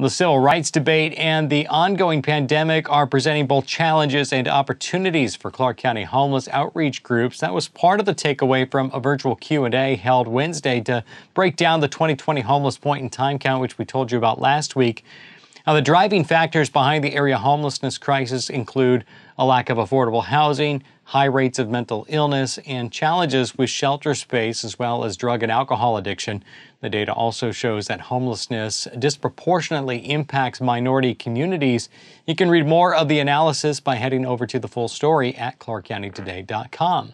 The civil rights debate and the ongoing pandemic are presenting both challenges and opportunities for Clark County homeless outreach groups. That was part of the takeaway from a virtual Q&A held Wednesday to break down the 2020 homeless point in time count, which we told you about last week. Now, the driving factors behind the area homelessness crisis include a lack of affordable housing, high rates of mental illness, and challenges with shelter space as well as drug and alcohol addiction. The data also shows that homelessness disproportionately impacts minority communities. You can read more of the analysis by heading over to the full story at clarkcountytoday.com.